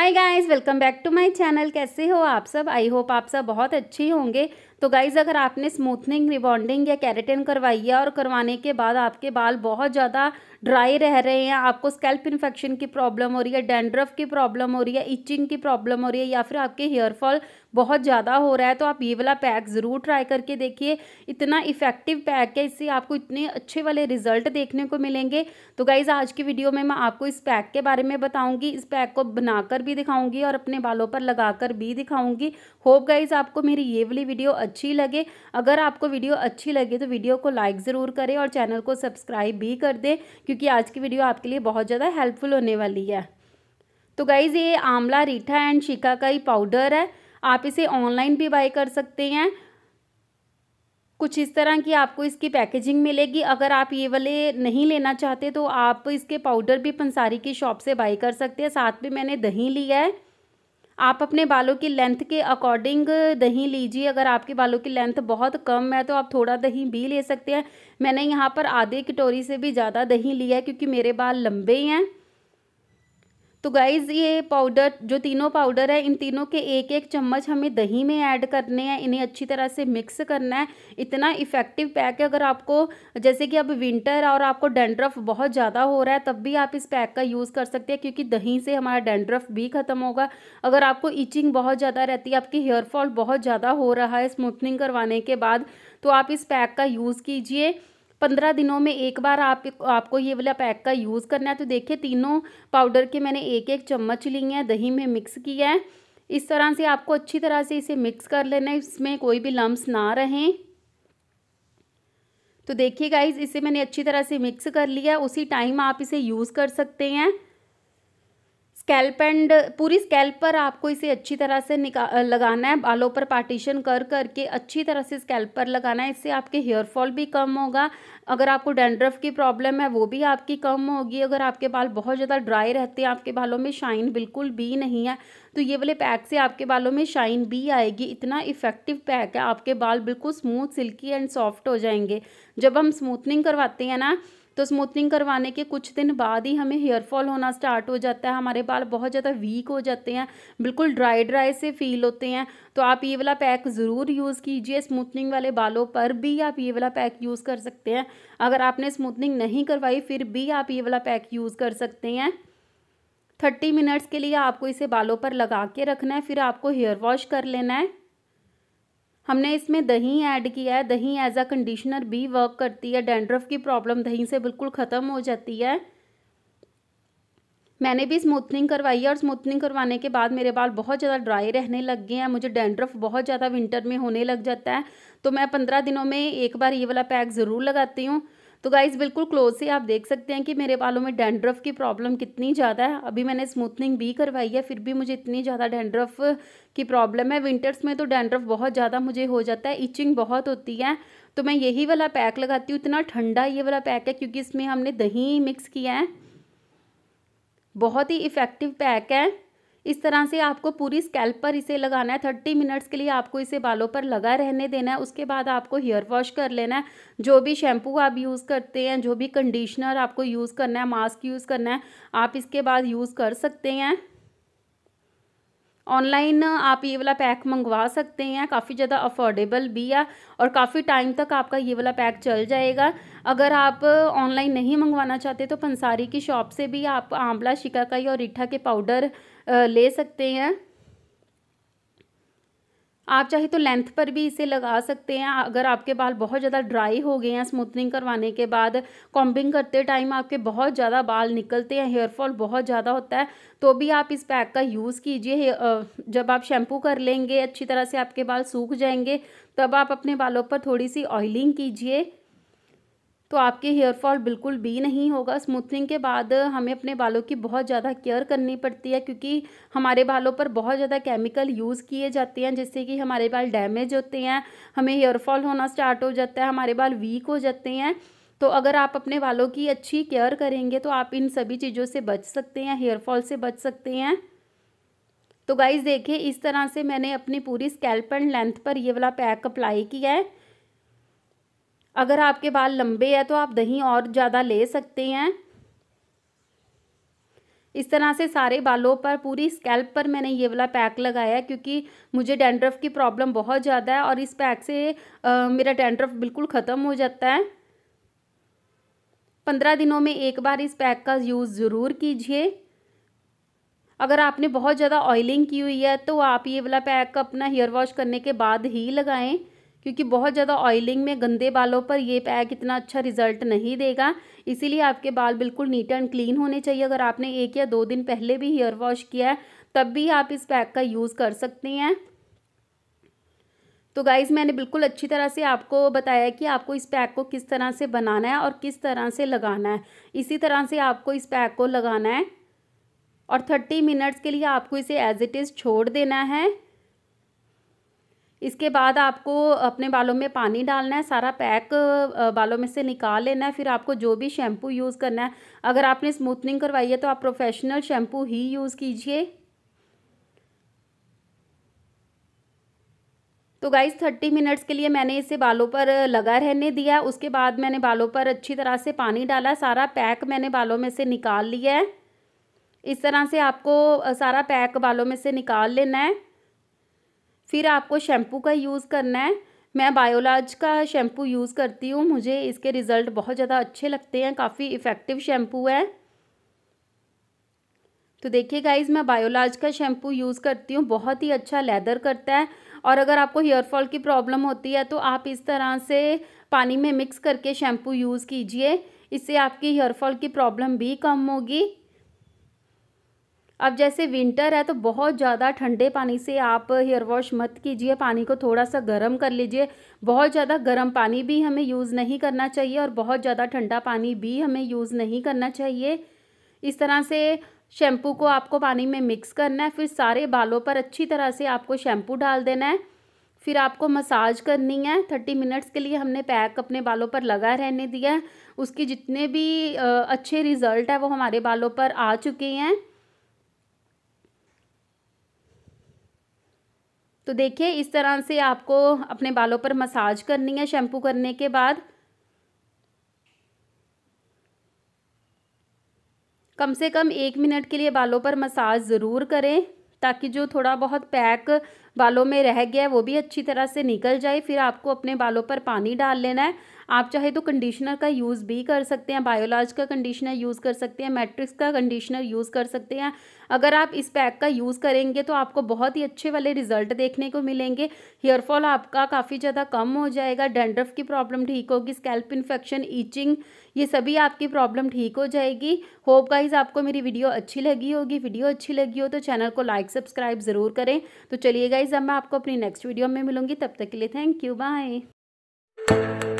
hi guys welcome back to my channel कैसे हो आप सब आई होप आप सब बहुत अच्छे होंगे तो गाइज़ अगर आपने स्मूथनिंग रिबॉन्डिंग या कैरेटिन करवाई है और करवाने के बाद आपके बाल बहुत ज़्यादा ड्राई रह रहे हैं आपको स्कैल्प इन्फेक्शन की प्रॉब्लम हो रही है डेंड्रफ की प्रॉब्लम हो रही है इचिंग की प्रॉब्लम हो रही है या फिर आपके हेयर फॉल बहुत ज़्यादा हो रहा है तो आप ये वाला पैक ज़रूर ट्राई करके देखिए इतना इफेक्टिव पैक है इससे आपको इतने अच्छे वाले रिजल्ट देखने को मिलेंगे तो गाइज़ आज की वीडियो में मैं आपको इस पैक के बारे में बताऊँगी इस पैक को बनाकर भी दिखाऊँगी और अपने बालों पर लगाकर भी दिखाऊँगी होप गाइज़ आपको मेरी ये वाली वीडियो अच्छी लगे अगर आपको वीडियो अच्छी लगे तो वीडियो को लाइक ज़रूर करें और चैनल को सब्सक्राइब भी कर दें क्योंकि आज की वीडियो आपके लिए बहुत ज़्यादा हेल्पफुल होने वाली है तो गाइज़ ये आंवला रीठा एंड शिका का ही पाउडर है आप इसे ऑनलाइन भी बाय कर सकते हैं कुछ इस तरह की आपको इसकी पैकेजिंग मिलेगी अगर आप ये वाले नहीं लेना चाहते तो आप इसके पाउडर भी पंसारी की शॉप से बाई कर सकते हैं साथ में मैंने दही लिया है आप अपने बालों की लेंथ के अकॉर्डिंग दही लीजिए अगर आपके बालों की लेंथ बहुत कम है तो आप थोड़ा दही भी ले सकते हैं मैंने यहाँ पर आधे कटोरी से भी ज़्यादा दही लिया है क्योंकि मेरे बाल लंबे हैं तो गाइज़ ये पाउडर जो तीनों पाउडर है इन तीनों के एक एक चम्मच हमें दही में ऐड करने हैं इन्हें अच्छी तरह से मिक्स करना है इतना इफ़ेक्टिव पैक है अगर आपको जैसे कि अब विंटर और आपको डेंड्रफ बहुत ज़्यादा हो रहा है तब भी आप इस पैक का यूज़ कर सकते हैं क्योंकि दही से हमारा डेंड्रफ भी ख़त्म होगा अगर आपको ईचिंग बहुत ज़्यादा रहती है आपकी हेयरफॉल बहुत ज़्यादा हो रहा है स्मूथनिंग करवाने के बाद तो आप इस पैक का यूज़ कीजिए पंद्रह दिनों में एक बार आप आपको ये वाला पैक का यूज़ करना है तो देखिए तीनों पाउडर के मैंने एक एक चम्मच ली हैं दही में मिक्स किया है इस तरह से आपको अच्छी तरह से इसे मिक्स कर लेना है इसमें कोई भी लम्ब ना रहें तो देखिए गाइज इसे मैंने अच्छी तरह से मिक्स कर लिया उसी टाइम आप इसे यूज़ कर सकते हैं स्कैल्प एंड पूरी स्कैल्प पर आपको इसे अच्छी तरह से निका लगाना है बालों पर पार्टीशन कर करके अच्छी तरह से स्कैल्प पर लगाना है इससे आपके हेयर फॉल भी कम होगा अगर आपको डेंड्रफ की प्रॉब्लम है वो भी आपकी कम होगी अगर आपके बाल बहुत ज़्यादा ड्राई रहते हैं आपके बालों में शाइन बिल्कुल भी नहीं है तो ये वाले पैक से आपके बालों में शाइन भी आएगी इतना इफेक्टिव पैक है आपके बाल बिल्कुल स्मूथ सिल्की एंड सॉफ्ट हो जाएंगे जब हम स्मूथनिंग करवाते हैं ना तो स्मूथनिंग करवाने के कुछ दिन बाद ही हमें हेयर फॉल होना स्टार्ट हो जाता है हमारे बाल बहुत ज़्यादा वीक हो जाते हैं बिल्कुल ड्राई ड्राई से फील होते हैं तो आप ये वाला पैक ज़रूर यूज़ कीजिए स्मूथनिंग वाले बालों पर भी आप ये वाला पैक यूज़ कर सकते हैं अगर आपने स्मूथनिंग नहीं करवाई फिर भी आप ये वाला पैक यूज़ कर सकते हैं थर्टी मिनट्स के लिए आपको इसे बालों पर लगा के रखना है फिर आपको हेयर वॉश कर लेना है हमने इसमें दही ऐड किया है दही एज अ कंडीशनर भी वर्क करती है डेंड्रफ की प्रॉब्लम दही से बिल्कुल ख़त्म हो जाती है मैंने भी स्मूथनिंग करवाई है और स्मूथनिंग करवाने के बाद मेरे बाल बहुत ज़्यादा ड्राई रहने लग गए हैं मुझे डेंड्रफ बहुत ज़्यादा विंटर में होने लग जाता है तो मैं पंद्रह दिनों में एक बार ये वाला पैक ज़रूर लगाती हूँ तो गाइज़ बिल्कुल क्लोज से आप देख सकते हैं कि मेरे बालों में डैंड्रफ की प्रॉब्लम कितनी ज़्यादा है अभी मैंने स्मूथनिंग भी करवाई है फिर भी मुझे इतनी ज़्यादा डैंड्रफ की प्रॉब्लम है विंटर्स में तो डैंड्रफ बहुत ज़्यादा मुझे हो जाता है इचिंग बहुत होती है तो मैं यही वाला पैक लगाती हूँ इतना ठंडा ये वाला पैक है क्योंकि इसमें हमने दही मिक्स किया है बहुत ही इफ़ेक्टिव पैक है इस तरह से आपको पूरी स्कैल्प पर इसे लगाना है थर्टी मिनट्स के लिए आपको इसे बालों पर लगा रहने देना है उसके बाद आपको हेयर वॉश कर लेना है जो भी शैम्पू आप यूज़ करते हैं जो भी कंडीशनर आपको यूज़ करना है मास्क यूज़ करना है आप इसके बाद यूज़ कर सकते हैं ऑनलाइन आप ये वाला पैक मंगवा सकते हैं काफ़ी ज़्यादा अफोर्डेबल भी है और काफ़ी टाइम तक आपका ये वाला पैक चल जाएगा अगर आप ऑनलाइन नहीं मंगवाना चाहते तो पंसारी की शॉप से भी आप आंवला शिकाकाई और रीठा के पाउडर ले सकते हैं आप चाहे तो लेंथ पर भी इसे लगा सकते हैं अगर आपके बाल बहुत ज़्यादा ड्राई हो गए हैं स्मूथनिंग करवाने के बाद कॉम्बिंग करते टाइम आपके बहुत ज़्यादा बाल निकलते हैं हेयरफॉल बहुत ज़्यादा होता है तो भी आप इस पैक का यूज़ कीजिए जब आप शैम्पू कर लेंगे अच्छी तरह से आपके बाल सूख जाएंगे तब आप अपने बालों पर थोड़ी सी ऑयलिंग कीजिए तो आपके हेयर फॉल बिल्कुल भी नहीं होगा स्मूथनिंग के बाद हमें अपने बालों की बहुत ज़्यादा केयर करनी पड़ती है क्योंकि हमारे बालों पर बहुत ज़्यादा केमिकल यूज़ किए जाते हैं जिससे कि हमारे बाल डैमेज होते हैं हमें हेयर फॉल होना स्टार्ट हो जाता है हमारे बाल वीक हो जाते हैं तो अगर आप अपने बालों की अच्छी केयर करेंगे तो आप इन सभी चीज़ों से बच सकते हैं हेयर फॉल से बच सकते हैं तो गाइज़ देखिए इस तरह से मैंने अपनी पूरी स्कैल्प एंड लेंथ पर ये वाला पैक अप्लाई किया है अगर आपके बाल लंबे हैं तो आप दही और ज़्यादा ले सकते हैं इस तरह से सारे बालों पर पूरी स्कैल्प पर मैंने ये वाला पैक लगाया है क्योंकि मुझे डेंड्रफ़ की प्रॉब्लम बहुत ज़्यादा है और इस पैक से आ, मेरा डेंड्रफ़ बिल्कुल ख़त्म हो जाता है पंद्रह दिनों में एक बार इस पैक का यूज़ ज़रूर कीजिए अगर आपने बहुत ज़्यादा ऑयलिंग की हुई है तो आप ये वाला पैक अपना हेयर वॉश करने के बाद ही लगाएं क्योंकि बहुत ज़्यादा ऑयलिंग में गंदे बालों पर ये पैक इतना अच्छा रिजल्ट नहीं देगा इसीलिए आपके बाल बिल्कुल नीट एंड क्लीन होने चाहिए अगर आपने एक या दो दिन पहले भी हेयर वॉश किया है तब भी आप इस पैक का यूज़ कर सकते हैं तो गाइज़ मैंने बिल्कुल अच्छी तरह से आपको बताया कि आपको इस पैक को किस तरह से बनाना है और किस तरह से लगाना है इसी तरह से आपको इस पैक को लगाना है और थर्टी मिनट्स के लिए आपको इसे एज इट इज़ छोड़ देना है इसके बाद आपको अपने बालों में पानी डालना है सारा पैक बालों में से निकाल लेना है फिर आपको जो भी शैम्पू यूज़ करना है अगर आपने स्मूथनिंग करवाई है तो आप प्रोफेशनल शैम्पू ही यूज़ कीजिए तो गाइज थर्टी मिनट्स के लिए मैंने इसे बालों पर लगा रहने दिया उसके बाद मैंने बालों पर अच्छी तरह से पानी डाला सारा पैक मैंने बालों में से निकाल लिया है इस तरह से आपको सारा पैक बालों में से निकाल लेना है फिर आपको शैम्पू का यूज़ करना है मैं बायोलाज का शैम्पू यूज़ करती हूँ मुझे इसके रिज़ल्ट बहुत ज़्यादा अच्छे लगते हैं काफ़ी इफ़ेक्टिव शैम्पू है तो देखिए गाइज मैं बायोलाज का शैम्पू यूज़ करती हूँ बहुत ही अच्छा लेदर करता है और अगर आपको हेयर फॉल की प्रॉब्लम होती है तो आप इस तरह से पानी में मिक्स करके शैम्पू यूज़ कीजिए इससे आपकी हेयर फॉल की प्रॉब्लम भी कम होगी अब जैसे विंटर है तो बहुत ज़्यादा ठंडे पानी से आप हेयर वॉश मत कीजिए पानी को थोड़ा सा गर्म कर लीजिए बहुत ज़्यादा गर्म पानी भी हमें यूज़ नहीं करना चाहिए और बहुत ज़्यादा ठंडा पानी भी हमें यूज़ नहीं करना चाहिए इस तरह से शैम्पू को आपको पानी में मिक्स करना है फिर सारे बालों पर अच्छी तरह से आपको शैम्पू डाल देना है फिर आपको मसाज करनी है थर्टी मिनट्स के लिए हमने पैक अपने बालों पर लगा रहने दिया है उसकी जितने भी अच्छे रिज़ल्ट है वो हमारे बालों पर आ चुके हैं तो देखिए इस तरह से आपको अपने बालों पर मसाज करनी है शैम्पू करने के बाद कम से कम एक मिनट के लिए बालों पर मसाज ज़रूर करें ताकि जो थोड़ा बहुत पैक बालों में रह गया है वो भी अच्छी तरह से निकल जाए फिर आपको अपने बालों पर पानी डाल लेना है आप चाहे तो कंडीशनर का यूज़ भी कर सकते हैं बायोलॉज का कंडीशनर यूज़ कर सकते हैं मैट्रिक्स का कंडीशनर यूज़ कर सकते हैं अगर आप इस पैक का यूज़ करेंगे तो आपको बहुत ही अच्छे वाले रिजल्ट देखने को मिलेंगे हेयरफॉल आपका काफ़ी ज़्यादा कम हो जाएगा डेंड्रफ की प्रॉब्लम ठीक होगी स्कैल्प इन्फेक्शन ईचिंग ये सभी आपकी प्रॉब्लम ठीक हो जाएगी होप गाइज आपको मेरी वीडियो अच्छी लगी होगी वीडियो अच्छी लगी हो तो चैनल को लाइक सब्सक्राइब ज़रूर करें तो चलिए गाइज अब मैं आपको अपनी नेक्स्ट वीडियो में मिलूंगी तब तक के लिए थैंक यू बाय